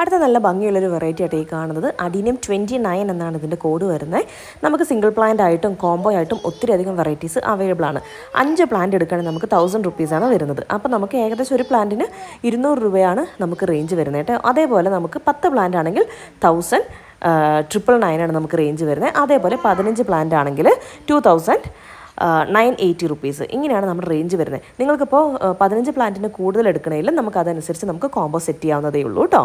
അടുത്ത നല്ല ഭംഗിയുള്ളൊരു വെറൈറ്റി ആയിട്ട് ഈ കാണുന്നത് അഡീനിയം ട്വൻറ്റി നയൻ എന്നാണ് ഇതിൻ്റെ കോഡ് വരുന്നത് നമുക്ക് സിംഗിൾ പ്ലാന്റ് ആയിട്ടും കോംബോ ആയിട്ടും ഒത്തിരി അധികം വെറൈറ്റീസ് അവൈലബിൾ ആണ് അഞ്ച് പ്ലാന്റ് എടുക്കുകയാണെങ്കിൽ നമുക്ക് തൗസൻഡ് റുപ്പീസാണ് വരുന്നത് അപ്പോൾ നമുക്ക് ഏകദേശം ഒരു പ്ലാന്റിന് ഇരുന്നൂറ് രൂപയാണ് നമുക്ക് റേഞ്ച് വരുന്നത് കേട്ടോ അതേപോലെ നമുക്ക് പത്ത് പ്ലാന്റ് ആണെങ്കിൽ തൗസൻഡ് ട്രിപ്പിൾ നയനാണ് നമുക്ക് റേഞ്ച് വരുന്നത് അതേപോലെ പതിനഞ്ച് പ്ലാന്റ് ആണെങ്കിൽ two thousand nine eighty rupees ഇങ്ങനെയാണ് നമ്മുടെ റേഞ്ച് വരുന്നത് നിങ്ങൾക്കിപ്പോൾ പതിനഞ്ച് പ്ലാന്റിന് കൂടുതൽ എടുക്കണമെങ്കിൽ നമുക്ക് അതനുസരിച്ച് നമുക്ക് കോംബോ സെറ്റ് ചെയ്യാവുന്നതേ ഉള്ളൂ കേട്ടോ